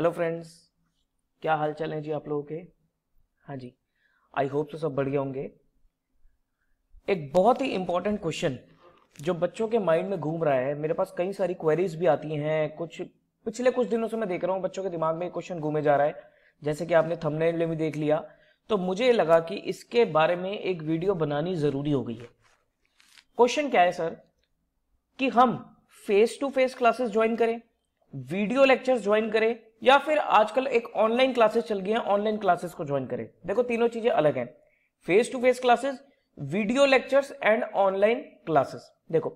hello friends क्या हाल चाल है जी आप लोगों के हाँ जी आई होप तो सब बढ़िया होंगे एक बहुत ही इंपॉर्टेंट क्वेश्चन जो बच्चों के माइंड में घूम रहा है मेरे पास कई सारी क्वेरीज भी आती हैं कुछ पिछले कुछ दिनों से मैं देख रहा हूँ बच्चों के दिमाग में क्वेश्चन घूमे जा रहा है जैसे कि आपने थंबनेल में भी देख लिया तो मुझे लगा कि इसके बारे में एक वीडियो बनानी जरूरी हो गई है क्वेश्चन क्या है सर कि हम face to face classes join करें वीडियो लेक्चर्स ज्वाइन करें या फिर आजकल एक ऑनलाइन क्लासेस चल गई है ऑनलाइन क्लासेस को ज्वाइन करें देखो तीनों चीजें अलग हैं face to face classes video lectures and online classes देखो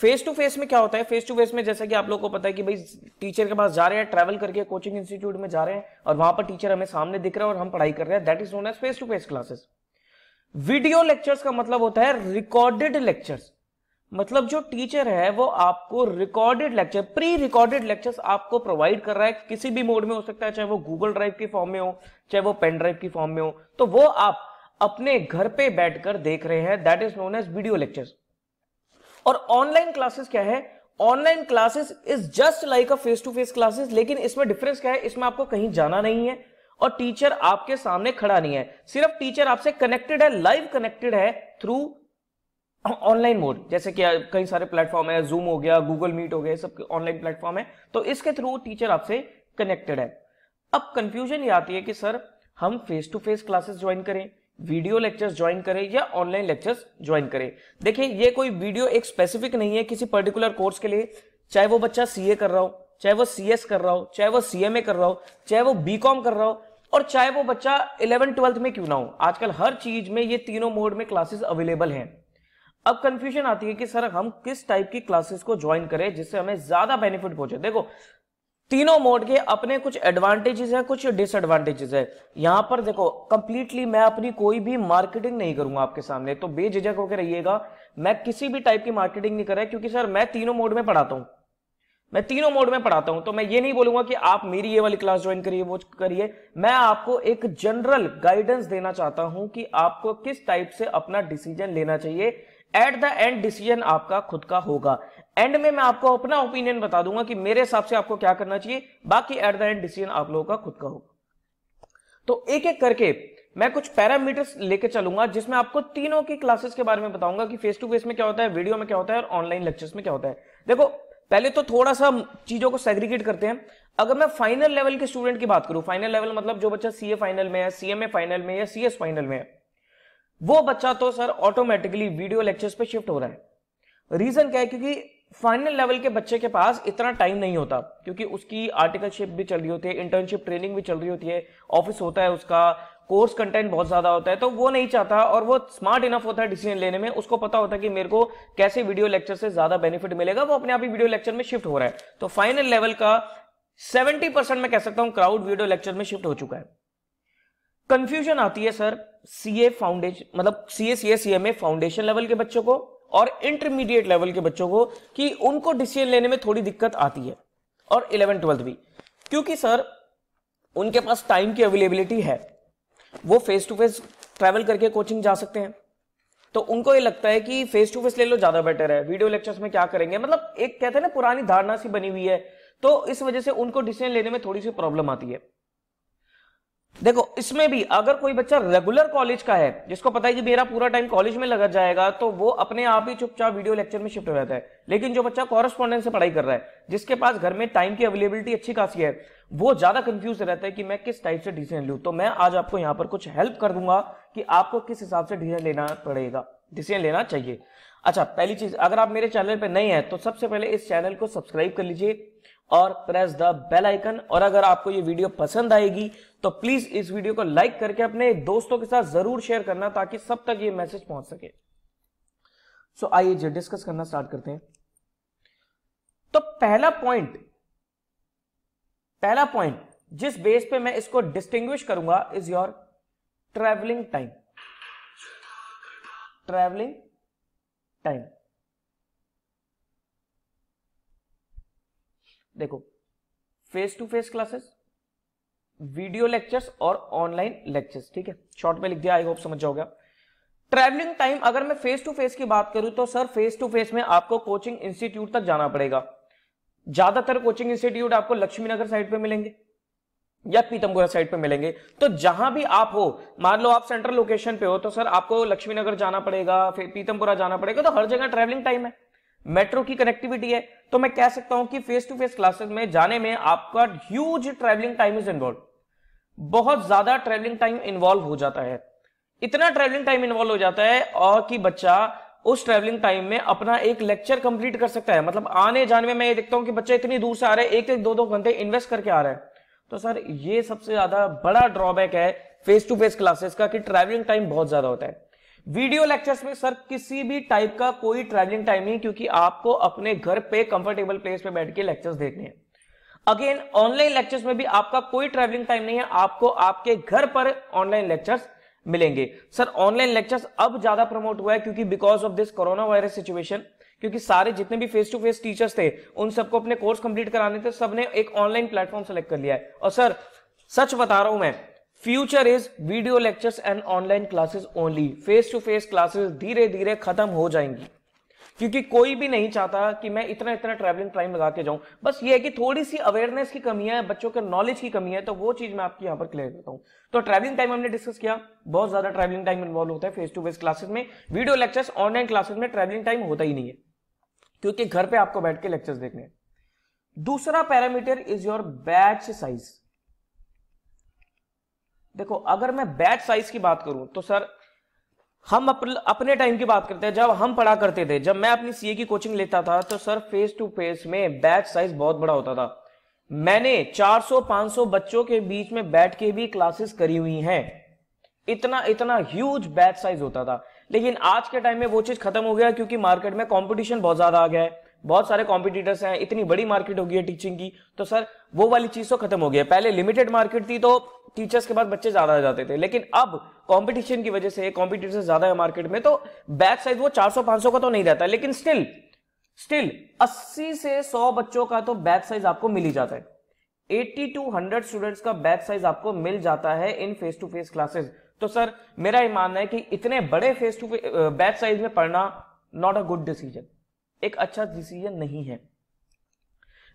फेस टू फेस में क्या होता है फेस टू फेस में जैसा कि आप लोगों को पता है कि भाई टीचर के पास जा रहे हैं ट्रैवल करके कोचिंग इंस्टीट्यूट में जा रहे हैं और वहां पर टीचर हमें सामने दिख रहा है और हम पढ़ाई कर रहे हैं that is known as face to face classes video lectures का मतलब होता है रिकॉर्डेड लेक्चर्स मतलब जो टीचर है वो आपको recorded lecture pre recorded lectures आपको प्रोवाइड कर रहा है किसी भी मोड में हो सकता है चाहे वो गूगल ड्राइव के फॉर्म में हो चाहे वो पेन ड्राइव की फॉर्म में हो तो वो आप अपने घर पे बैठकर देख रहे हैं that is known as video lectures और ऑनलाइन क्लासेस क्या है online classes is just like a face to face classes लेकिन इसमें डिफरेंस क्या है इसमें आपको कहीं जाना नहीं है और टीचर आपके सामने खड़ा नहीं है सिर्फ टीचर आपसे कनेक्टेड है लाइव कनेक्टेड है थ्रू ऑनलाइन मोड जैसे कि कई सारे प्लेटफॉर्म है जूम हो गया गूगल मीट हो गया सब ऑनलाइन प्लेटफॉर्म है तो इसके थ्रू टीचर आपसे कनेक्टेड है अब कंफ्यूजन ये आती है कि सर हम face to face classes join करें वीडियो लेक्चर्स ज्वाइन करें या ऑनलाइन लेक्चर्स ज्वाइन करें देखिए ये कोई वीडियो एक स्पेसिफिक नहीं है किसी पर्टिकुलर कोर्स के लिए चाहे वो बच्चा सी कर रहा हो चाहे वो सी कर रहा हो चाहे वो सीएमए कर रहा हो चाहे वो बी कर रहा हो और चाहे वो बच्चा इलेवन ट्वेल्थ में क्यों ना हो आजकल हर चीज में ये तीनों मोड में क्लासेस अवेलेबल हैं अब कंफ्यूजन आती है कि सर हम किस टाइप की क्लासेस को ज्वाइन करें जिससे हमें ज्यादा बेनिफिट पहुंचे देखो तीनों मोड के अपने कुछ एडवांटेजेस हैं कुछ डिसएडवांटेजेस हैं यहां पर देखो कंप्लीटली मैं अपनी कोई भी मार्केटिंग नहीं करूंगा आपके सामने तो बेझिझक होकर रहिएगा मैं किसी भी टाइप की मार्केटिंग नहीं कर रहा क्योंकि सर मैं तीनों मोड में पढ़ाता हूं मैं तीनों मोड में पढ़ाता हूं तो मैं ये नहीं बोलूंगा कि आप मेरी ये वाली क्लास ज्वाइन करिए वो करिए मैं आपको एक जनरल गाइडेंस देना चाहता हूं कि आपको किस टाइप से अपना डिसीजन लेना चाहिए एट द एंड डिसीजन आपका खुद का होगा एंड में मैं आपको अपना ओपिनियन बता दूंगा कि मेरे हिसाब से आपको क्या करना चाहिए बाकी एट द एंड डिसीजन आप लोगों का खुद का होगा तो एक एक करके मैं कुछ पैरामीटर्स लेके चलूंगा जिसमें आपको तीनों की क्लासेस के बारे में बताऊंगा कि फेस टू फेस में क्या होता है वीडियो में क्या होता है और ऑनलाइन लेक्चर्स में क्या होता है देखो पहले तो थोड़ा सा चीजों को सेग्रीगेट करते हैं अगर मैं फाइनल लेवल के स्टूडेंट की बात करूं फाइनल लेवल मतलब जो बच्चा सीए फाइनल में है सीएमए फाइनल में या सीएस फाइनल में है वो बच्चा तो सर ऑटोमेटिकली वीडियो लेक्चर्स पे शिफ्ट हो रहा है रीजन क्या है क्योंकि फाइनल लेवल के बच्चे के पास इतना टाइम नहीं होता क्योंकि उसकी आर्टिकलशिप भी चल रही होती है इंटर्नशिप ट्रेनिंग भी चल रही होती है ऑफिस होता है उसका कोर्स कंटेंट बहुत ज्यादा होता है तो वो नहीं चाहता और वो स्मार्ट इनफ होता है डिसीजन लेने में उसको पता होता है कि मेरे को कैसे वीडियो लेक्चर से ज्यादा बेनिफिट मिलेगा वो अपने आप ही वीडियो लेक्चर में शिफ्ट हो रहा है तो फाइनल लेवल का सेवेंटी परसेंट मैं कह सकता हूं क्राउड वीडियो लेक्चर में शिफ्ट हो चुका है कंफ्यूजन आती है सर सीए फाउंडेशन मतलब CA CA CMA foundation level के बच्चों को और इंटरमीडिएट लेवल के बच्चों को कि उनको डिसीजन लेने में थोड़ी दिक्कत आती है और इलेवन ट्वेल्थ भी क्योंकि सर उनके पास टाइम की अवेलेबिलिटी है वो फेस टू फेस ट्रैवल करके कोचिंग जा सकते हैं तो उनको ये लगता है कि फेस टू फेस ले लो ज्यादा बेटर है वीडियो लेक्चर्स में क्या करेंगे मतलब एक कहते हैं ना पुरानी धारणा सी बनी हुई है तो इस वजह से उनको डिसीजन लेने में थोड़ी सी प्रॉब्लम आती है देखो इसमें भी अगर कोई बच्चा रेगुलर कॉलेज का है जिसको पता है कि मेरा पूरा टाइम कॉलेज में लगा जाएगा तो वो अपने आप ही चुपचाप वीडियो लेक्चर में शिफ्ट हो जाता है लेकिन जो बच्चा कॉरेस्पॉन्डेंट से पढ़ाई कर रहा है जिसके पास घर में टाइम की अवेलेबिलिटी अच्छी खासी है वो ज्यादा कंफ्यूज रहता है कि मैं किस टाइप से डिसीजन लू तो मैं आज आपको यहाँ पर कुछ हेल्प कर दूंगा कि आपको किस हिसाब से डिसीजन लेना पड़ेगा डिसीजन लेना चाहिए अच्छा पहली चीज अगर आप मेरे चैनल पर नहीं है तो सबसे पहले इस चैनल को सब्सक्राइब कर लीजिए और प्रेस द बेल आइकन और अगर आपको ये वीडियो पसंद आएगी तो प्लीज इस वीडियो को लाइक करके अपने दोस्तों के साथ जरूर शेयर करना ताकि सब तक ये मैसेज पहुंच सके सो so, आइए जी डिस्कस करना स्टार्ट करते हैं तो पहला पॉइंट पहला पॉइंट जिस बेस पे मैं इसको डिस्टिंग्विश करूंगा is your travelling time travelling time देखो face to face classes video lectures और ऑनलाइन लेक्चर्स ठीक है शॉर्ट में लिख दिया आई होप समझ जाओगे ट्रैवलिंग टाइम अगर मैं फेस टू फेस की बात करूं तो सर फेस टू फेस में आपको कोचिंग इंस्टीट्यूट तक जाना पड़ेगा ज्यादातर कोचिंग इंस्टीट्यूट आपको लक्ष्मी नगर साइड पे मिलेंगे या पीतमगोरा साइड पे मिलेंगे तो जहां भी आप हो मान लो आप सेंट्रल लोकेशन पे हो तो सर आपको लक्ष्मी नगर जाना पड़ेगा फिर पीतमपुरा जाना पड़ेगा तो हर जगह ट्रैवलिंग टाइम है मेट्रो की कनेक्टिविटी है तो मैं कह सकता हूं कि फेस टू फेस क्लासेस में जाने में आपका huge travelling time is involve बहुत ज्यादा ट्रेवलिंग टाइम इन्वॉल्व हो जाता है इतना ट्रेवलिंग टाइम इन्वॉल्व हो जाता है और कि बच्चा उस ट्रेवलिंग टाइम में अपना एक लेक्चर कंप्लीट कर सकता है मतलब आने जाने में मैं ये देखता हूं कि बच्चे इतनी दूर से आ रहे हैं एक एक दो दो घंटे इन्वेस्ट करके आ रहे हैं तो सर ये सबसे ज्यादा बड़ा ड्रॉबैक है फेस टू फेस क्लासेस का कि ट्रैवलिंग टाइम बहुत ज्यादा होता है वीडियो लेक्चर्स में सर किसी भी टाइप का कोई ट्रैवलिंग टाइम नहीं क्योंकि आपको अपने घर पे कंफर्टेबल प्लेस पे बैठ के लेक्चर्स देखने हैं अगेन ऑनलाइन लेक्चर्स में भी आपका कोई ट्रैवलिंग टाइम नहीं है आपको आपके घर पर ऑनलाइन लेक्चर्स मिलेंगे सर ऑनलाइन लेक्चर्स अब ज्यादा प्रमोट हुआ है क्योंकि because of this corona virus situation क्योंकि सारे जितने भी फेस टू फेस टीचर्स थे उन सबको अपने कोर्स कंप्लीट कराने थे सबने एक ऑनलाइन प्लेटफॉर्म सेलेक्ट कर लिया है और सर सच बता रहा हूं मैं future is video lectures and online classes only face to face classes धीरे धीरे खत्म हो जाएंगी क्योंकि कोई भी नहीं चाहता कि मैं इतना इतना ट्रैवलिंग टाइम लगा के जाऊं बस ये है कि थोड़ी सी अवेयरनेस की कमी है बच्चों के नॉलेज की कमी है तो वो चीज मैं आपकी यहां पर क्लियर करता हूं तो ट्रैवलिंग टाइम हमने डिस्कस किया बहुत ज्यादा ट्रैवलिंग टाइम इन्वॉल्व होता है फेस टू फेस क्लासेस में वीडियो लेक्चर्स ऑनलाइन क्लासेस में ट्रैवलिंग टाइम होता ही नहीं है क्योंकि घर पर आपको बैठ के लेक्चर्स देखने दूसरा parameter is your batch size देखो अगर मैं बैच साइज की बात करूं तो सर हम अपने टाइम की बात करते हैं जब हम पढ़ा करते थे जब मैं अपनी सीए की कोचिंग लेता था तो सर फेस टू फेस में बैच साइज बहुत बड़ा होता था मैंने 400-500 बच्चों के बीच में बैठ के भी क्लासेस करी हुई हैं इतना इतना ह्यूज बैच साइज होता था लेकिन आज के टाइम में वो चीज खत्म हो गया क्योंकि मार्केट में कॉम्पिटिशन बहुत ज्यादा आ गया है बहुत सारे कॉम्पिटिटर्स हैं इतनी बड़ी मार्केट हो गई है टीचिंग की तो सर वो वाली चीज तो खत्म हो गई है पहले लिमिटेड मार्केट थी तो टीचर्स के पास बच्चे ज्यादा आ जाते थे लेकिन अब कॉम्पिटिशन की वजह से कॉम्पिटिटर ज्यादा है मार्केट में तो बैच साइज वो चार सौ का तो नहीं रहता लेकिन स्टिल स्टिल 80 से 100 बच्चों का तो बैच साइज आपको मिल ही जाता है 80 टू 100 स्टूडेंट्स का बैच साइज आपको मिल जाता है in face to face classes तो सर मेरा ये मानना है कि इतने बड़े face to face batch size में पढ़ना नॉट अ गुड डिसीजन एक अच्छा डिसीजन नहीं है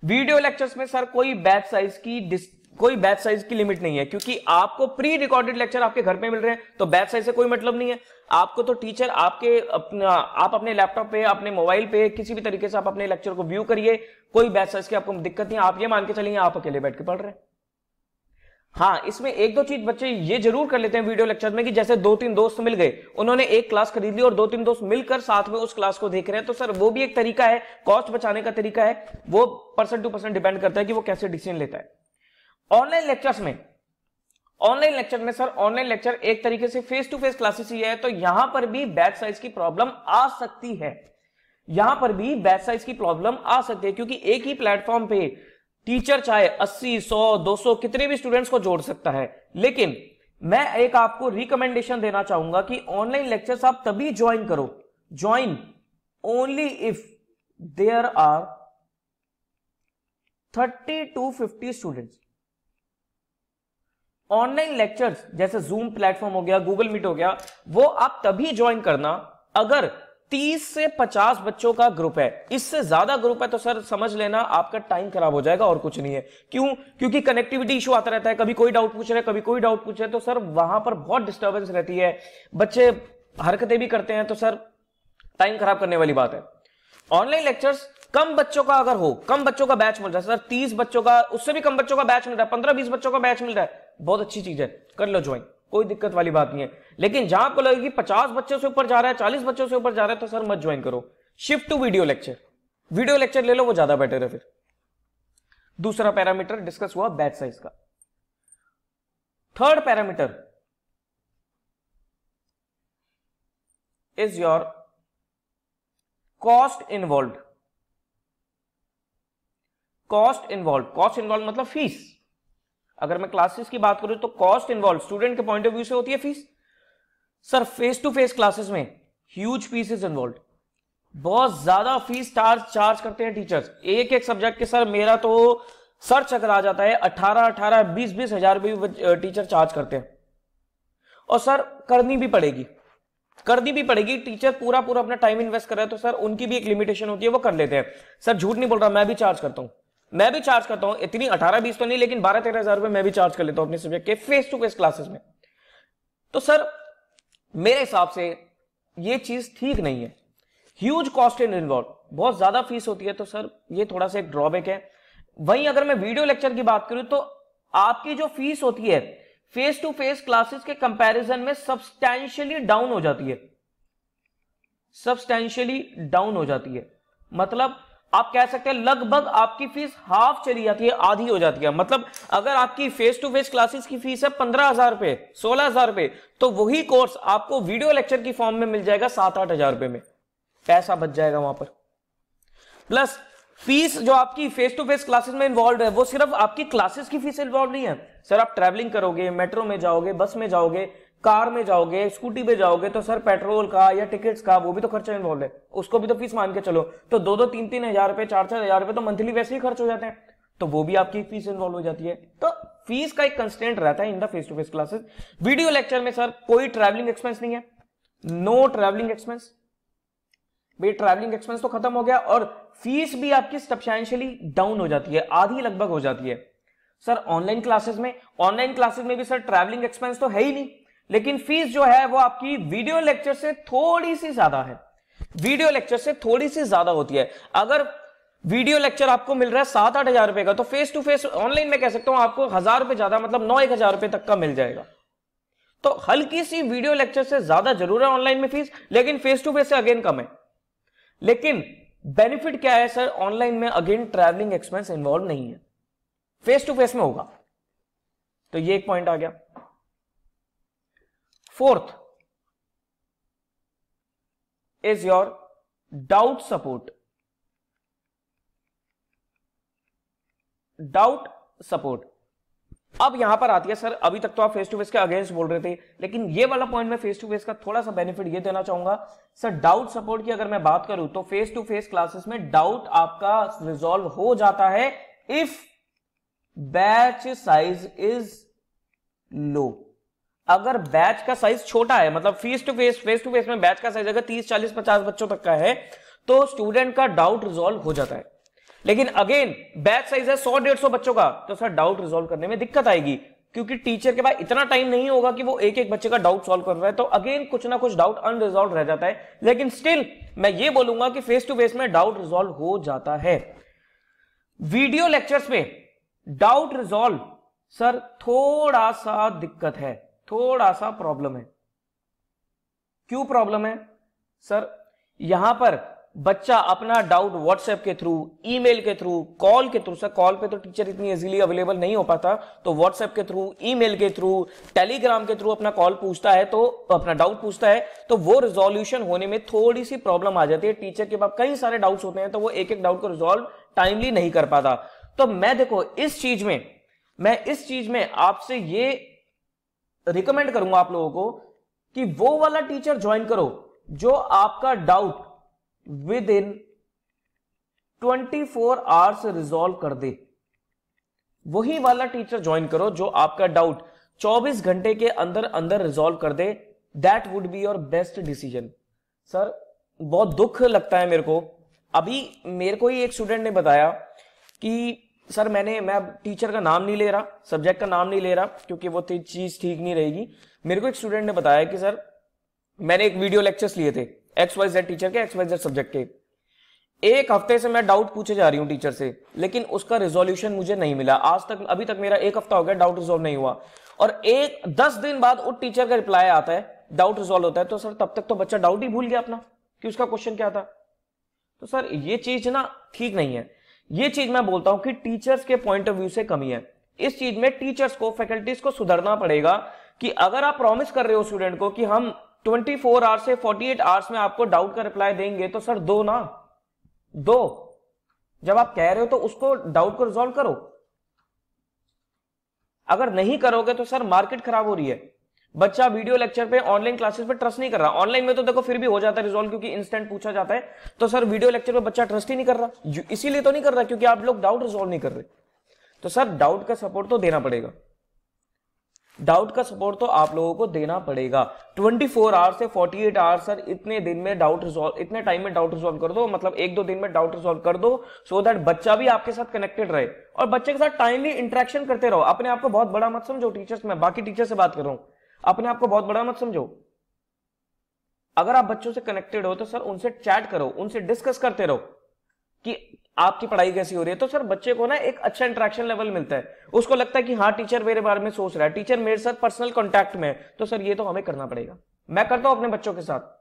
वीडियो लेक्चर्स में सर कोई बैच साइज की कोई बैच साइज की लिमिट नहीं है क्योंकि आपको प्री रिकॉर्डेड लेक्चर आपके घर पे मिल रहे हैं तो बैच साइज से कोई मतलब नहीं है आपको तो टीचर आपके अपना आप अपने लैपटॉप पे अपने मोबाइल पे किसी भी तरीके से आप अपने लेक्चर को व्यू करिए कोई बैच साइज की आपको दिक्कत नहीं आप ये मान के चलिए आप अकेले बैठ के पढ़ रहे हैं हाँ इसमें एक दो चीज बच्चे ये जरूर कर लेते हैं वीडियो लेक्चर में कि जैसे दो तीन दोस्त मिल गए उन्होंने एक क्लास खरीद ली और दो तीन दोस्त मिलकर साथ में उस क्लास को देख रहे हैं तो सर वो भी एक तरीका है कॉस्ट बचाने का तरीका है वो परसेंट टू परसेंट डिपेंड करता है कि वो कैसे डिसीजन लेता है ऑनलाइन लेक्चर्स में ऑनलाइन लेक्चर में सर ऑनलाइन लेक्चर एक तरीके से फेस टू फेस क्लासेस ही है तो यहां पर भी बैच साइज की प्रॉब्लम आ सकती है यहां पर भी बैच साइज की प्रॉब्लम आ सकती है क्योंकि एक ही प्लेटफॉर्म पे टीचर चाहे 80, 100, 200 कितने भी स्टूडेंट्स को जोड़ सकता है लेकिन मैं एक आपको रिकमेंडेशन देना चाहूंगा कि ऑनलाइन लेक्चर्स आप तभी ज्वाइन करो join only if there are thirty to fifty students online lectures जैसे जूम प्लेटफॉर्म हो गया गूगल मीट हो गया वो आप तभी ज्वाइन करना अगर तीस से पचास बच्चों का ग्रुप है इससे ज्यादा ग्रुप है तो सर समझ लेना आपका टाइम खराब हो जाएगा और कुछ नहीं है क्यों क्योंकि कनेक्टिविटी इशू आता रहता है कभी कोई डाउट पूछ रहे कभी कोई डाउट पूछ रहे तो सर वहां पर बहुत डिस्टर्बेंस रहती है बच्चे हरकतें भी करते हैं तो सर टाइम खराब करने वाली बात है ऑनलाइन लेक्चर्स कम बच्चों का अगर हो कम बच्चों का बैच मिल रहा है सर तीस बच्चों का उससे भी कम बच्चों का बैच मिल रहा है पंद्रह बीस बच्चों का बैच मिल रहा है बहुत अच्छी चीज है कर लो ज्वाइन कोई दिक्कत वाली बात नहीं है लेकिन जहां आपको लगेगी पचास बच्चों से ऊपर जा रहा है चालीस बच्चों से ऊपर जा रहा है तो सर मत ज्वाइन करो shift to video lecture video lecture ले लो वो ज्यादा बेटर है फिर दूसरा पैरामीटर डिस्कस हुआ बैच साइज का third parameter is your cost involve cost involve cost involve मतलब फीस अगर मैं क्लासेस की बात करूं तो कॉस्ट इन्वॉल्व स्टूडेंट के पॉइंट ऑफ व्यू से होती है fees sir face to face classes में ह्यूज फीस इज इन्वॉल्व बहुत ज्यादा फीस चार्ज चार्ज करते हैं टीचर्स एक एक सब्जेक्ट के सर मेरा तो सर चक्र आ जाता है अठारह अठारह बीस बीस हजार भी टीचर uh, चार्ज करते हैं और सर करनी भी पड़ेगी करनी भी पड़ेगी टीचर पूरा पूरा अपना टाइम इन्वेस्ट कर रहे हैं तो सर उनकी भी एक लिमिटेशन होती है वो कर लेते हैं सर झूठ नहीं बोल रहा मैं भी चार्ज करता हूं मैं भी चार्ज करता हूं इतनी अठारह बीस तो नहीं लेकिन बारह तेरह हजार रुपए मैं भी चार्ज कर लेता हूं अपने सब्जेक्ट के फेस टू फेस क्लासेस में तो सर मेरे हिसाब से ये चीज ठीक नहीं है ह्यूज कॉस्ट इन इन्वॉल्व बहुत ज्यादा फीस होती है तो सर ये थोड़ा सा एक ड्रॉबैक है वहीं अगर मैं वीडियो लेक्चर की बात करूं तो आपकी जो फीस होती है फेस टू फेस क्लासेस के कंपैरिजन में सब्सटैंशियली डाउन हो जाती है सब्सटैंशियली डाउन हो जाती है मतलब आप कह सकते हैं लगभग आपकी फीस हाफ चली जाती है आधी हो जाती है मतलब अगर आपकी फेस टू फेस क्लासेस की फीस है पंद्रह हजार रुपए सोलह हजार रुपए तो वही कोर्स आपको वीडियो लेक्चर की फॉर्म में मिल जाएगा सात आठ हजार रुपए में पैसा बच जाएगा वहां पर प्लस फीस जो आपकी फेस टू फेस क्लासेस में इन्वॉल्व है वो सिर्फ आपकी क्लासेस की फीस इन्वॉल्व नहीं है सर आप ट्रेवलिंग करोगे मेट्रो में जाओगे बस में जाओगे कार में जाओगे स्कूटी पे जाओगे तो सर पेट्रोल का या टिकट्स का वो भी तो खर्चा इन्वॉल्व है उसको भी तो फीस मान के चलो तो दो दो तीन तीन हजार रुपए चार चार हजार रुपए तो मंथली वैसे ही खर्च हो जाते हैं तो वो भी आपकी फीस इन्वॉल्व हो जाती है तो फीस का एक कंस्टेंट रहता है in the face to face classes video lecture में सर कोई ट्रेवलिंग एक्सपेंस नहीं है नो ट्रेवलिंग एक्सपेंस भाई ट्रेवलिंग एक्सपेंस तो खत्म हो गया और फीस भी आपकी सब्सटैंशियली डाउन हो जाती है आधी लगभग हो जाती है सर ऑनलाइन क्लासेस में ऑनलाइन क्लासेस में भी सर ट्रैवलिंग एक्सपेंस तो है ही नहीं लेकिन फीस जो है वो आपकी वीडियो लेक्चर से थोड़ी सी ज्यादा है वीडियो लेक्चर से थोड़ी सी ज्यादा होती है अगर वीडियो लेक्चर आपको मिल रहा है सात आठ हजार रुपए का तो फेस टू फेस ऑनलाइन में कह सकता हूं आपको हजार रुपए ज्यादा मतलब नौ एक हजार रुपए तक का मिल जाएगा तो हल्की सी वीडियो लेक्चर से ज्यादा जरूर है ऑनलाइन में फीस लेकिन फेस टू फेस से अगेन कम है लेकिन बेनिफिट क्या है सर ऑनलाइन में अगेन ट्रैवलिंग एक्सपेंस इन्वॉल्व नहीं है फेस टू फेस में होगा तो ये एक पॉइंट आ गया fourth is your doubt support doubt support अब यहां पर आती है सर अभी तक तो आप फेस टू फेस के अगेंस्ट बोल रहे थे लेकिन ये वाला पॉइंट मैं फेस टू फेस का थोड़ा सा बेनिफिट ये देना चाहूंगा सर डाउट सपोर्ट की अगर मैं बात करूं तो फेस टू फेस क्लासेस में डाउट आपका रिजॉल्व हो जाता है if batch size is low अगर बैच का साइज छोटा है मतलब face to face face to face में बैच का साइज अगर तीस चालीस पचास बच्चों तक का है तो स्टूडेंट का डाउट रिजोल्व हो जाता है लेकिन अगेन बैच साइज है सौ डेढ़ सौ बच्चों का तो सर डाउट रिजोल्व करने में दिक्कत आएगी क्योंकि टीचर के पास इतना टाइम नहीं होगा कि वो एक एक बच्चे का डाउट सॉल्व कर रहा है तो अगेन कुछ ना कुछ डाउट अनरिजोल्व रह जाता है लेकिन स्टिल मैं ये बोलूंगा कि फेस टू फेस में डाउट रिजॉल्व हो जाता है वीडियो लेक्चर्स में डाउट रिजोल्व सर थोड़ा सा दिक्कत है थोड़ा सा प्रॉब्लम है क्यों प्रॉब्लम है सर यहां पर बच्चा अपना डाउट व्हाट्सएप के थ्रू ईमेल के थ्रू कॉल के थ्रू सर कॉल पे तो टीचर इतनी इजीली अवेलेबल नहीं हो पाता तो व्हाट्सएप के थ्रू ईमेल के थ्रू टेलीग्राम के थ्रू अपना कॉल पूछता है तो अपना डाउट पूछता है तो वो रिजोल्यूशन होने में थोड़ी सी प्रॉब्लम आ जाती है टीचर के पास कई सारे डाउट होते हैं तो वो एक एक डाउट को रिजोल्व टाइमली नहीं कर पाता तो मैं देखो इस चीज में मैं इस चीज में आपसे ये रिकमेंड करूंगा आप लोगों को कि वो वाला टीचर ज्वाइन करो जो आपका doubt within 24 hours resolve कर दे वही वाला टीचर ज्वाइन करो जो आपका डाउट 24 घंटे के अंदर अंदर रिजॉल्व कर दे that would be your best decision sir बहुत दुख लगता है मेरे को अभी मेरे को ही एक स्टूडेंट ने बताया कि सर मैंने मैं टीचर का नाम नहीं ले रहा सब्जेक्ट का नाम नहीं ले रहा क्योंकि वो चीज़ ठीक नहीं रहेगी मेरे को एक स्टूडेंट ने बताया कि सर मैंने एक वीडियो लेक्चर्स लिए थे एक्स वाई जेड टीचर के एक्स वाई जेड सब्जेक्ट के एक हफ्ते से मैं डाउट पूछे जा रही हूँ टीचर से लेकिन उसका रिजोल्यूशन मुझे नहीं मिला आज तक अभी तक मेरा एक हफ्ता हो गया डाउट रिजोल्व नहीं हुआ और एक दस दिन बाद उस टीचर का रिप्लाई आता है डाउट रिजोल्व होता है तो सर तब तक तो बच्चा डाउट ही भूल गया अपना कि उसका क्वेश्चन क्या था तो सर ये चीज ना ठीक नहीं है ये चीज मैं बोलता हूं कि टीचर्स के पॉइंट ऑफ व्यू से कमी है इस चीज में टीचर्स को फैकल्टीज को सुधरना पड़ेगा कि अगर आप प्रॉमिस कर रहे हो स्टूडेंट को कि हम 24 आवर्स से 48 आवर्स में आपको डाउट का रिप्लाई देंगे तो सर दो ना दो जब आप कह रहे हो तो उसको डाउट को रिजॉल्व करो अगर नहीं करोगे तो सर मार्केट खराब हो रही है बच्चा वीडियो लेक्चर पे ऑनलाइन क्लासेस पे ट्रस्ट नहीं कर रहा ऑनलाइन में तो देखो फिर भी हो जाता है रिजोल्व क्योंकि इंस्टेंट पूछा जाता है तो सर वीडियो लेक्चर पे बच्चा ट्रस्ट ही नहीं कर रहा इसीलिए तो नहीं कर रहा क्योंकि आप लोग डाउट रिजोल्व नहीं कर रहे तो सर डाउट का सपोर्ट तो देना पड़ेगा डाउट का सपोर्ट तो आप लोगों को देना पड़ेगा 24 फोर आवर्स से 48 एट आवर्स सर इतने दिन में डाउट रिजोल्व इतने टाइम में डाउट रिजोल्व कर दो मतलब एक दो दिन में डाउट रिजोल्व कर दो सो so दैट बच्चा भी आपके साथ कनेक्टेड रहे और बच्चे के साथ टाइमली इंटरेक्शन करते रहो अपने आप को बहुत बड़ा मत समझो टीचर्स में बाकी टीचर से बात कर रहा हूं अपने आप को बहुत बड़ा मत समझो अगर आप बच्चों से कनेक्टेड हो तो सर उनसे चैट करो उनसे डिस्कस करते रहो कि आपकी पढ़ाई कैसी हो रही है तो सर बच्चे को ना एक अच्छा इंट्रैक्शन लेवल मिलता है उसको लगता है कि हाँ टीचर मेरे बारे में सोच रहा है टीचर मेरे साथ पर्सनल कॉन्टैक्ट में है तो सर ये तो हमें करना पड़ेगा मैं करता हूं अपने बच्चों के साथ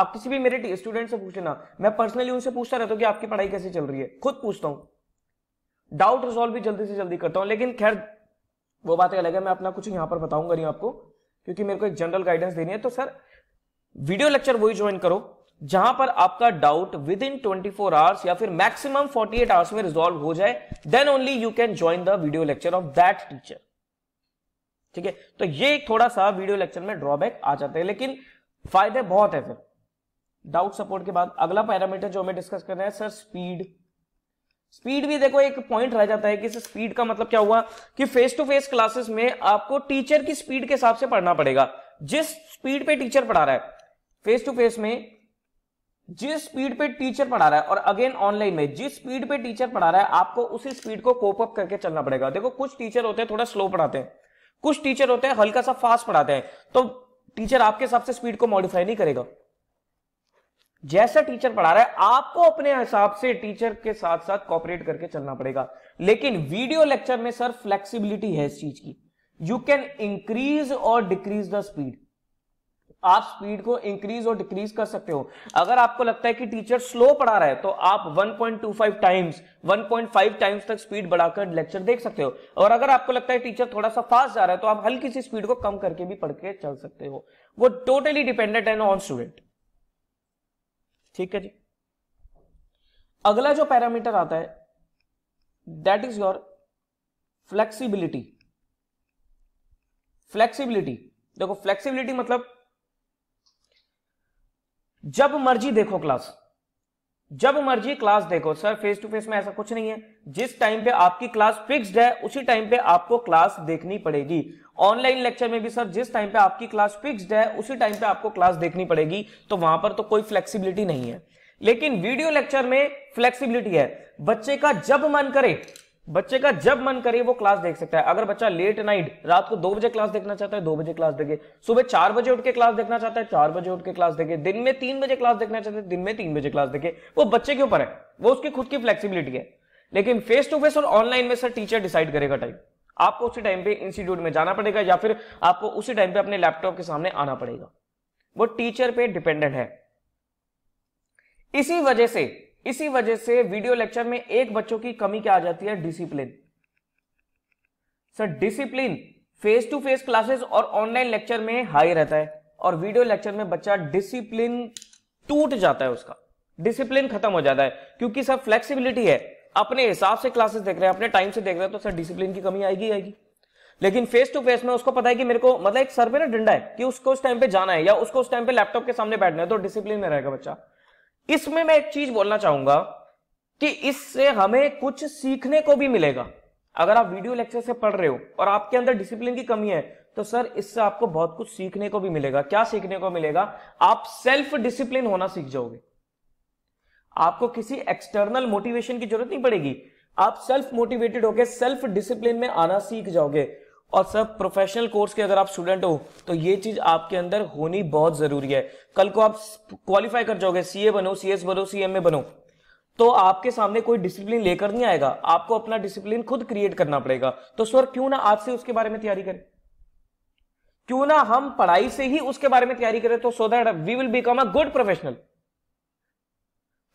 आप किसी भी मेरे स्टूडेंट से पूछ लेना मैं पर्सनली उनसे पूछता रहता हूँ कि आपकी पढ़ाई कैसी चल रही है खुद पूछता हूँ डाउट रिजोल्व भी जल्दी से जल्दी करता हूँ लेकिन खैर वो बात अलग है मैं अपना कुछ यहाँ पर बताऊंगा नहीं आपको क्योंकि मेरे को एक जनरल गाइडेंस देनी है तो सर वीडियो लेक्चर वही ज्वाइन करो जहां पर आपका डाउट विद इन 24 आवर्स या फिर मैक्सिमम 48 आवर्स में रिजॉल्व हो जाए then only you can join the video lecture of that teacher ठीक है तो ये थोड़ा सा वीडियो लेक्चर में ड्रॉबैक आ जाते हैं लेकिन फायदे बहुत है फिर डाउट सपोर्ट के बाद अगला पैरामीटर जो हमें डिस्कस कर रहे हैं सर स्पीड स्पीड भी देखो एक पॉइंट रह जाता है कि स्पीड का मतलब क्या हुआ कि फेस टू फेस क्लासेस में आपको टीचर की स्पीड के हिसाब से पढ़ना पड़ेगा जिस स्पीड पे टीचर पढ़ा रहा है फेस टू फेस में जिस स्पीड पे टीचर पढ़ा रहा है और अगेन ऑनलाइन में जिस स्पीड पे टीचर पढ़ा रहा है आपको उसी स्पीड को कोप अप करके चलना पड़ेगा देखो कुछ टीचर होते हैं थोड़ा स्लो पढ़ाते हैं कुछ टीचर होते हैं हल्का सा फास्ट पढ़ाते हैं तो टीचर आपके हिसाब से स्पीड को मॉडिफाई नहीं करेगा जैसा टीचर पढ़ा रहा है आपको अपने हिसाब से टीचर के साथ साथ कॉपरेट करके चलना पड़ेगा लेकिन वीडियो लेक्चर में सर फ्लेक्सिबिलिटी है इस चीज की यू कैन इंक्रीज और डिक्रीज द स्पीड आप स्पीड को इंक्रीज और डिक्रीज कर सकते हो अगर आपको लगता है कि टीचर स्लो पढ़ा रहा है तो आप 1.25 टाइम्स 1.5 टाइम्स तक स्पीड बढ़ाकर लेक्चर देख सकते हो और अगर आपको लगता है टीचर थोड़ा सा फास्ट जा रहा है तो आप हल्की सी स्पीड को कम करके भी पढ़ के चल सकते हो वो टोटली डिपेंडेंट है ऑन स्टूडेंट ठीक है जी अगला जो पैरामीटर आता है that is your flexibility flexibility देखो फ्लेक्सिबिलिटी मतलब जब मर्जी देखो क्लास जब मर्जी क्लास देखो सर फेस टू फेस में ऐसा कुछ नहीं है जिस टाइम पे आपकी क्लास फिक्स्ड है उसी टाइम पे आपको क्लास देखनी पड़ेगी ऑनलाइन लेक्चर में भी सर जिस टाइम पे आपकी क्लास फिक्स्ड है उसी टाइम पे आपको क्लास देखनी पड़ेगी तो वहां पर तो कोई फ्लेक्सिबिलिटी नहीं है लेकिन वीडियो लेक्चर में फ्लेक्सिबिलिटी है बच्चे का जब मन करे बच्चे का जब मन करे वो क्लास देख सकता है अगर बच्चा लेट नाइट रात को दो बजे क्लास देखना चाहता है दो बजे क्लास देखे सुबह चार बजे उठ के क्लास देखना चाहता है चार बजे उठ के क्लास देखे दिन में तीन बजे क्लास देखना चाहता है दिन में तीन बजे क्लास देखे वो बच्चे के ऊपर है वो उसकी खुद की फ्लेक्सीबिलिटी है लेकिन फेस टू फेस और ऑनलाइन में सर टीचर डिसाइड करेगा टाइम आपको उसी टाइम पे इंस्टीट्यूट में जाना पड़ेगा या फिर आपको उसी टाइम पे अपने लैपटॉप के सामने आना पड़ेगा वो टीचर पे डिपेंडेंट है इसी वजह से इसी वजह से वीडियो लेक्चर में एक बच्चों की कमी क्या आ जाती है discipline sir discipline face to face classes और ऑनलाइन लेक्चर में हाई रहता है और वीडियो लेक्चर में बच्चा डिसिप्लिन टूट जाता है उसका डिसिप्लिन खत्म हो जाता है क्योंकि सर फ्लेक्सिबिलिटी है अपने हिसाब से क्लासेस देख रहे हैं अपने टाइम से देख रहे हैं तो सर डिसिप्लिन की कमी आएगी आएगी लेकिन फेस टू फेस में उसको पता है कि मेरे को मतलब एक सर पे ना डंडा है कि उसको उस टाइम पे जाना है या उसको उस टाइम पे लैपटॉप के सामने बैठना है तो डिसिप्लिन में रहेगा बच्चा इसमें मैं एक चीज बोलना चाहूंगा कि इससे हमें कुछ सीखने को भी मिलेगा अगर आप वीडियो लेक्चर से पढ़ रहे हो और आपके अंदर डिसिप्लिन की कमी है तो सर इससे आपको बहुत कुछ सीखने को भी मिलेगा क्या सीखने को मिलेगा आप सेल्फ डिसिप्लिन होना सीख जाओगे आपको किसी एक्सटर्नल मोटिवेशन की जरूरत नहीं पड़ेगी आप सेल्फ मोटिवेटेड होकर सेल्फ डिसिप्लिन में आना सीख जाओगे और सब प्रोफेशनल कोर्स के अगर आप स्टूडेंट हो तो ये चीज आपके अंदर होनी बहुत जरूरी है कल को आप क्वालिफाई कर जाओगे सीए बनो सीएस बनो सीएमए बनो तो आपके सामने कोई डिसिप्लिन लेकर नहीं आएगा आपको अपना डिसिप्लिन खुद क्रिएट करना पड़ेगा तो सर क्यों ना आज से उसके बारे में तैयारी करें क्यों ना हम पढ़ाई से ही उसके बारे में तैयारी करें तो so that we will become a good professional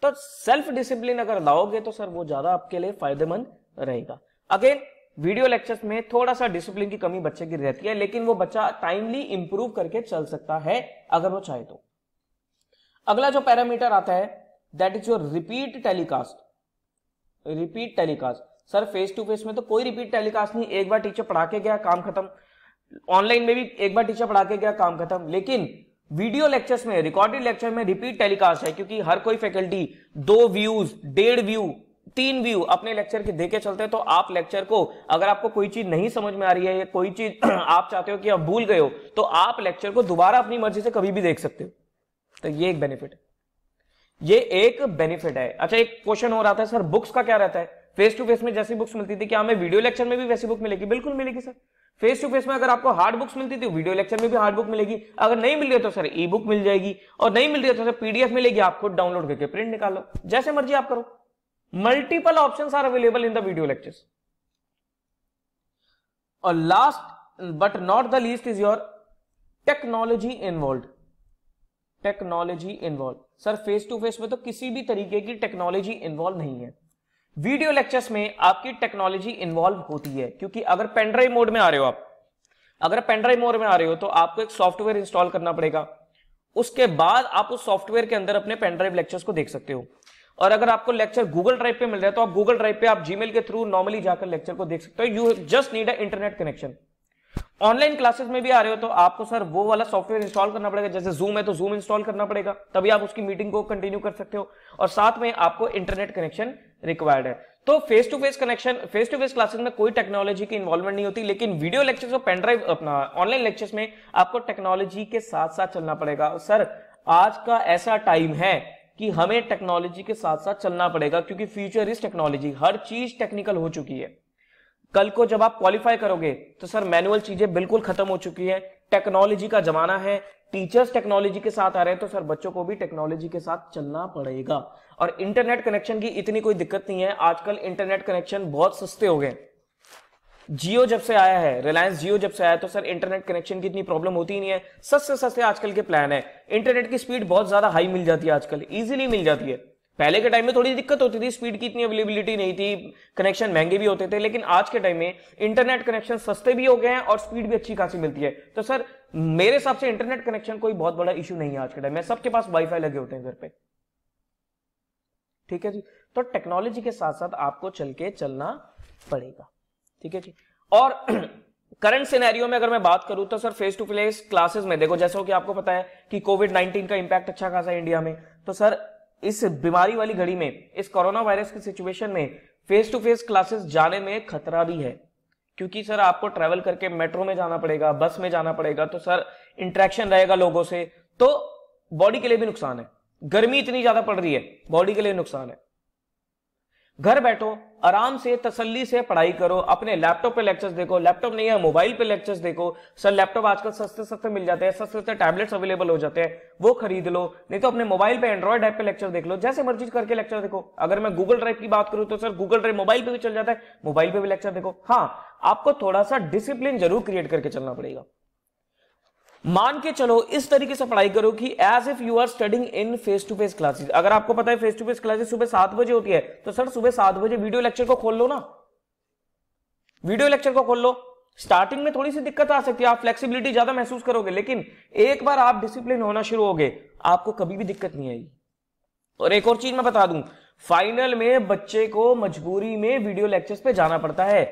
तो सेल्फ डिसिप्लिन अगर लाओगे तो सर वो ज्यादा आपके लिए फायदेमंद रहेगा अगेन वीडियो लेक्चर्स में थोड़ा सा डिसिप्लिन की कमी बच्चे की रहती है लेकिन वो बच्चा टाइमली इंप्रूव करके चल सकता है अगर वो चाहे तो अगला जो पैरामीटर आता है that is your repeat telecast repeat telecast sir face to face में तो कोई रिपीट टेलीकास्ट नहीं एक बार टीचर पढ़ा के गया काम खत्म ऑनलाइन में भी एक बार टीचर पढ़ा के गया काम खत्म लेकिन वीडियो लेक्चर्स में रिकॉर्डेड लेक्चर में रिपीट टेलीकास्ट है क्योंकि हर कोई फैकल्टी दो व्यूज डेढ़ व्यू तीन व्यू अपने लेक्चर के देखे चलते हैं तो आप लेक्चर को अगर आपको कोई चीज नहीं समझ में आ रही है या कोई चीज आप चाहते हो कि आप भूल गए हो तो आप लेक्चर को दोबारा अपनी मर्जी से कभी भी देख सकते हो तो ये एक बेनिफिट है ये एक बेनिफिट है अच्छा एक क्वेश्चन हो रहा था सर बुक्स का क्या रहता है फेस टू फेस में जैसी बुक्स मिलती थी क्या हमें वीडियो लेक्चर में भी वैसी बुक मिलेगी बिल्कुल मिलेगी सर फेस टू फेस में अगर आपको हार्ड बुक्स मिलती थी वीडियो लेक्चर में भी हार्ड बुक मिलेगी अगर नहीं मिल रही है तो सर ई बुक मिल जाएगी और नहीं मिल रही है तो सर पीडीएफ मिलेगी आपको डाउनलोड करके प्रिंट निकालो जैसे मर्जी आप करो multiple option are available in the video lectures or last but not the least is technology involve technology involve sir face to face में तो किसी भी तरीके की टेक्नोलॉजी इन्वॉल्व नहीं है वीडियो लेक्चर्स में आपकी टेक्नोलॉजी इन्वॉल्व होती है क्योंकि अगर पेनड्राइव मोड में आ रहे हो आप अगर पेनड्राइव मोड में आ रहे हो तो आपको एक सॉफ्टवेयर इंस्टॉल करना पड़ेगा उसके बाद आप उस सॉफ्टवेयर के अंदर अपने पेनड्राइव लेक्चर्स को देख सकते हो और अगर आपको लेक्चर गूगल ड्राइव पे मिल रहा है तो आप गूगल ड्राइव पे आप जीमेल के थ्रू नॉर्मली जाकर लेक्चर को देख सकते हो you just need a internet connection online classes में भी आ रहे हो तो आपको सर वो वाला सॉफ्टवेयर इंस्टॉल करना पड़ेगा जैसे जूम है तो जूम इंस्टॉल करना पड़ेगा तभी आप उसकी मीटिंग को कंटिन्यू कर सकते हो और साथ में आपको इंटरनेट कनेक्शन रिक्वायर्ड है तो face to face connection face to face classes में कोई टेक्नोलॉजी की इन्वॉल्वमेंट नहीं होती लेकिन वीडियो लेक्चर और पेनड्राइव अपना ऑनलाइन लेक्चर्स में आपको टेक्नोलॉजी के साथ साथ चलना पड़ेगा सर आज का ऐसा टाइम है कि हमें टेक्नोलॉजी के साथ साथ चलना पड़ेगा क्योंकि फ्यूचर इज टेक्नोलॉजी हर चीज टेक्निकल हो चुकी है कल को जब आप क्वालिफाई करोगे तो सर मैनुअल चीजें बिल्कुल खत्म हो चुकी है टेक्नोलॉजी का जमाना है टीचर्स टेक्नोलॉजी के साथ आ रहे हैं तो सर बच्चों को भी टेक्नोलॉजी के साथ चलना पड़ेगा और इंटरनेट कनेक्शन की इतनी कोई दिक्कत नहीं है आजकल इंटरनेट कनेक्शन बहुत सस्ते हो गए जियो जब से आया है रिलायंस जियो जब से आया तो सर इंटरनेट कनेक्शन की इतनी प्रॉब्लम होती ही नहीं है सस्ते सस्ते आजकल के प्लान है इंटरनेट की स्पीड बहुत ज्यादा हाई मिल जाती है आजकल इजीली मिल जाती है पहले के टाइम में थोड़ी दिक्कत होती थी स्पीड की इतनी अवेलेबिलिटी नहीं थी कनेक्शन महंगे भी होते थे लेकिन आज के टाइम में इंटरनेट कनेक्शन सस्ते भी हो गए हैं और स्पीड भी अच्छी खासी मिलती है तो सर मेरे हिसाब से इंटरनेट कनेक्शन कोई बहुत बड़ा इशू नहीं है आज के टाइम में सबके पास वाईफाई लगे होते हैं घर पे ठीक है जी तो टेक्नोलॉजी के साथ साथ आपको चल के चलना पड़ेगा ठीक है जी और करंट सिनेरियो में अगर मैं बात करूं तो sir face to face classes में देखो जैसा कि आपको पता है कि कोविड 19 का इंपैक्ट अच्छा खासा है इंडिया में तो सर इस बीमारी वाली घड़ी में इस कोरोना वायरस की सिचुएशन में फेस टू फेस क्लासेस जाने में खतरा भी है क्योंकि सर आपको ट्रेवल करके मेट्रो में जाना पड़ेगा बस में जाना पड़ेगा तो सर इंट्रैक्शन रहेगा लोगों से तो बॉडी के लिए भी नुकसान है गर्मी इतनी ज्यादा पड़ रही है बॉडी के लिए नुकसान है घर बैठो आराम से तसल्ली से पढ़ाई करो अपने लैपटॉप पे लेक्चर्स देखो लैपटॉप नहीं है मोबाइल पे लेक्चर्स देखो सर लैपटॉप आजकल सस्ते सस्ते मिल जाते हैं सस्ते सस्ते टैबलेट्स अवेलेबल हो जाते हैं वो खरीद लो नहीं तो अपने मोबाइल पे एंड्रॉइड ऐप पे लेक्चर देख लो जैसे मर्जी करके लेक्चर देखो अगर मैं गूगल ड्राइव की बात करूं तो सर गूगल ड्राइव मोबाइल पे भी चल जाता है मोबाइल पे भी लेक्चर देखो हाँ आपको थोड़ा सा डिसिप्लिन जरूर क्रिएट करके चलना पड़ेगा मान के चलो इस तरीके से पढ़ाई करो कि as if you are studying in face to face classes अगर आपको पता है फेस टू फेस क्लासेस सुबह सात बजे होती है तो सर सुबह सात बजे वीडियो लेक्चर को खोल लो ना वीडियो लेक्चर को खोल लो स्टार्टिंग में थोड़ी सी दिक्कत आ सकती है आप फ्लेक्सिबिलिटी ज्यादा महसूस करोगे लेकिन एक बार आप डिसिप्लिन होना शुरू हो गए आपको कभी भी दिक्कत नहीं आएगी और एक और चीज मैं बता दूं फाइनल में बच्चे को मजबूरी में वीडियो लेक्चर्स पे जाना पड़ता है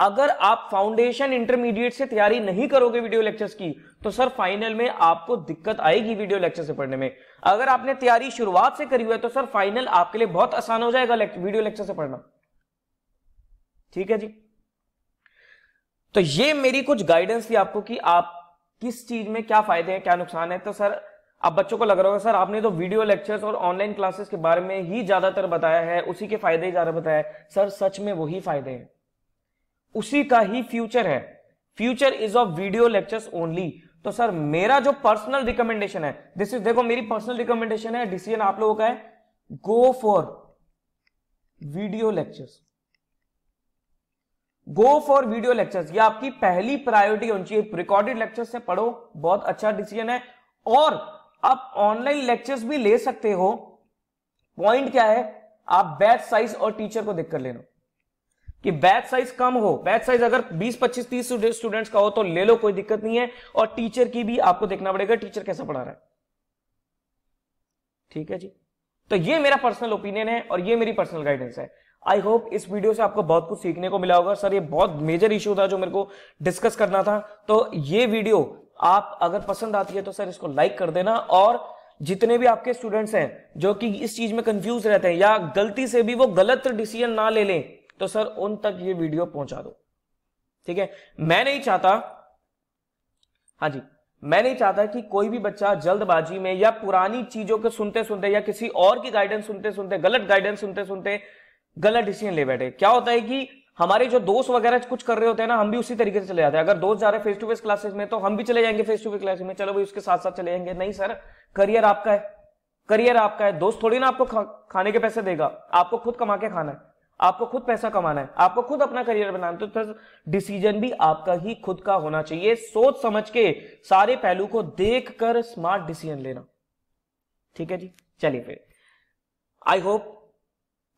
अगर आप फाउंडेशन इंटरमीडिएट से तैयारी नहीं करोगे वीडियो लेक्चर्स की तो सर फाइनल में आपको दिक्कत आएगी वीडियो लेक्चर से पढ़ने में अगर आपने तैयारी शुरुआत से करी हुई है तो सर फाइनल आपके लिए बहुत आसान हो जाएगा वीडियो लेक्चर से पढ़ना ठीक है जी तो ये मेरी कुछ गाइडेंस थी आपको कि आप किस चीज में क्या फायदे हैं क्या नुकसान है तो सर अब बच्चों को लग रहा होगा सर आपने तो वीडियो लेक्चर्स और ऑनलाइन क्लासेस के बारे में ही ज्यादातर बताया है उसी के फायदे ही ज्यादा बताया है सर सच में वही फायदे हैं उसी का ही फ्यूचर है future is of video lectures only तो सर मेरा जो पर्सनल रिकमेंडेशन है दिस इज देखो मेरी पर्सनल रिकमेंडेशन है डिसीजन आप लोगों का है go for video lectures go for video lectures ये आपकी पहली प्रायोरिटी होनी चाहिए रिकॉर्डेड लेक्चर से पढ़ो बहुत अच्छा डिसीजन है और आप ऑनलाइन लेक्चर्स भी ले सकते हो पॉइंट क्या है आप बैच साइज और टीचर को देखकर लेना कि बैच साइज कम हो बैच साइज अगर 20 25 30 स्टूडेंट्स का हो तो ले लो कोई दिक्कत नहीं है और टीचर की भी आपको देखना पड़ेगा टीचर कैसा पढ़ा रहा है ठीक है जी तो ये मेरा पर्सनल ओपिनियन है और ये मेरी पर्सनल गाइडेंस है आई होप इस वीडियो से आपको बहुत कुछ सीखने को मिला होगा सर ये बहुत मेजर इश्यू था जो मेरे को डिस्कस करना था तो ये वीडियो आप अगर पसंद आती है तो सर इसको लाइक कर देना और जितने भी आपके स्टूडेंट्स हैं जो कि इस चीज में कंफ्यूज रहते हैं या गलती से भी वो गलत डिसीजन ना ले लें तो सर उन तक ये वीडियो पहुंचा दो ठीक है मैं नहीं चाहता हाँ जी मैं नहीं चाहता कि कोई भी बच्चा जल्दबाजी में या पुरानी चीजों को सुनते सुनते या किसी और की गाइडेंस सुनते सुनते गलत गाइडेंस सुनते सुनते गलत डिसीजन ले बैठे क्या होता है कि हमारे जो दोस्त वगैरह कुछ कर रहे होते हैं ना हम भी उसी तरीके से चले जाते हैं अगर दोस्त जा रहे फेस टू फेस क्लासेस में तो हम भी चले जाएंगे फेस टू फेस क्लासेस में चलो भाई उसके साथ साथ चले जाएंगे नहीं सर करियर आपका है करियर आपका है दोस्त थोड़ी ना आपको खा, खाने के पैसे देगा आपको खुद कमा के खाना है आपको खुद पैसा कमाना है आपको खुद अपना करियर बनाना है तो डिसीजन भी आपका ही खुद का होना चाहिए सोच समझ के सारे पहलू को देख कर स्मार्ट डिसीजन लेना ठीक है जी चलिए फिर आई होप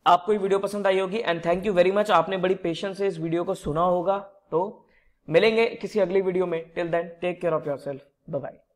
आपको ये वीडियो पसंद आई होगी and thank you very much आपने बड़ी पेशेंस से इस वीडियो को सुना होगा तो मिलेंगे किसी अगली वीडियो में till then take care of yourself bye